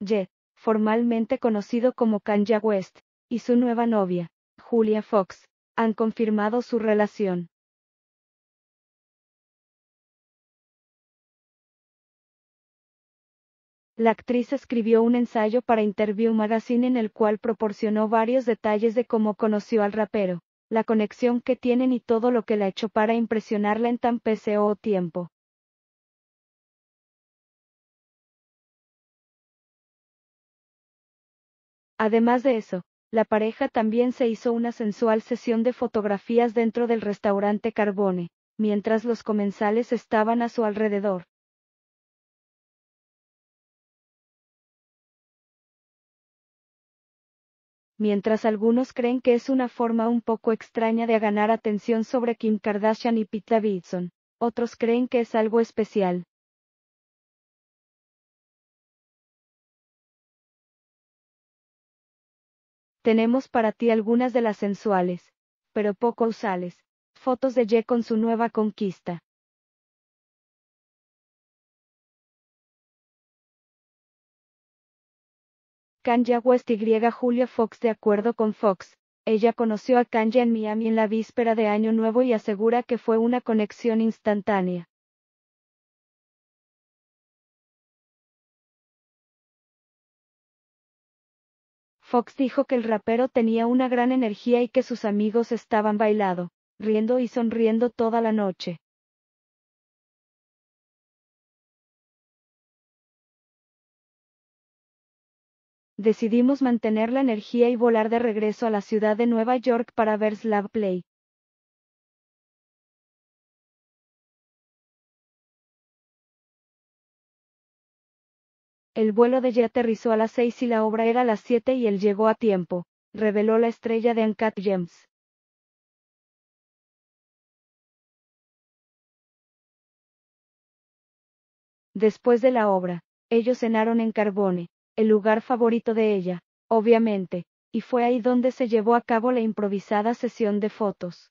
Ye, formalmente conocido como Kanye West, y su nueva novia, Julia Fox, han confirmado su relación. La actriz escribió un ensayo para Interview Magazine en el cual proporcionó varios detalles de cómo conoció al rapero, la conexión que tienen y todo lo que la echó para impresionarla en tan peseo tiempo. Además de eso, la pareja también se hizo una sensual sesión de fotografías dentro del restaurante Carbone, mientras los comensales estaban a su alrededor. Mientras algunos creen que es una forma un poco extraña de ganar atención sobre Kim Kardashian y Pete Davidson, otros creen que es algo especial. Tenemos para ti algunas de las sensuales, pero poco usales, fotos de Ye con su nueva conquista. Kanye West y Julia Fox De acuerdo con Fox, ella conoció a Kanye en Miami en la víspera de Año Nuevo y asegura que fue una conexión instantánea. Fox dijo que el rapero tenía una gran energía y que sus amigos estaban bailado, riendo y sonriendo toda la noche. Decidimos mantener la energía y volar de regreso a la ciudad de Nueva York para ver Slav Play. El vuelo de ella aterrizó a las seis y la obra era a las siete y él llegó a tiempo, reveló la estrella de Ancat James. Después de la obra, ellos cenaron en Carbone, el lugar favorito de ella, obviamente, y fue ahí donde se llevó a cabo la improvisada sesión de fotos.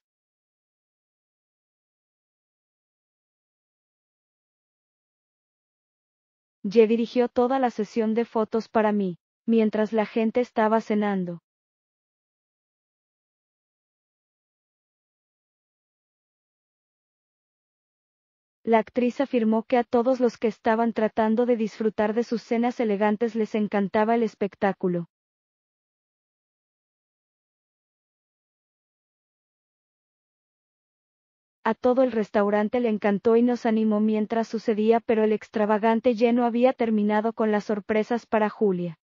Ye dirigió toda la sesión de fotos para mí, mientras la gente estaba cenando. La actriz afirmó que a todos los que estaban tratando de disfrutar de sus cenas elegantes les encantaba el espectáculo. A todo el restaurante le encantó y nos animó mientras sucedía, pero el extravagante lleno había terminado con las sorpresas para Julia.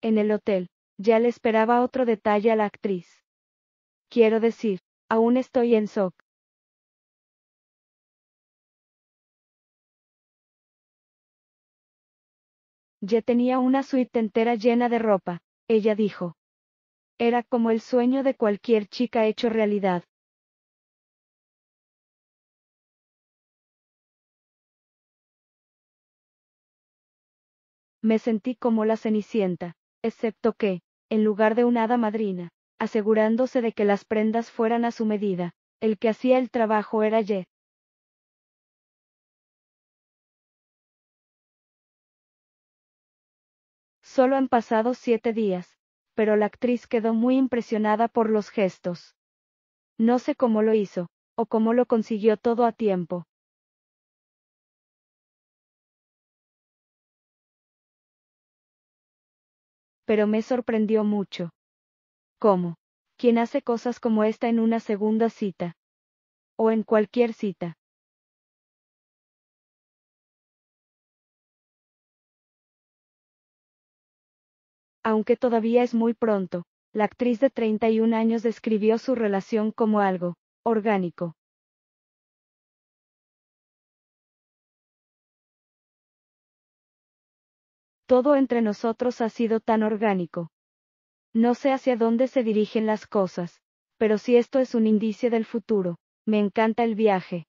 En el hotel, ya le esperaba otro detalle a la actriz. Quiero decir, aún estoy en shock. Ya tenía una suite entera llena de ropa, ella dijo. Era como el sueño de cualquier chica hecho realidad. Me sentí como la Cenicienta, excepto que, en lugar de una hada madrina, asegurándose de que las prendas fueran a su medida, el que hacía el trabajo era Jet. Solo han pasado siete días, pero la actriz quedó muy impresionada por los gestos. No sé cómo lo hizo, o cómo lo consiguió todo a tiempo. Pero me sorprendió mucho. ¿Cómo? ¿Quién hace cosas como esta en una segunda cita? O en cualquier cita. Aunque todavía es muy pronto, la actriz de 31 años describió su relación como algo orgánico. Todo entre nosotros ha sido tan orgánico. No sé hacia dónde se dirigen las cosas, pero si esto es un indicio del futuro, me encanta el viaje.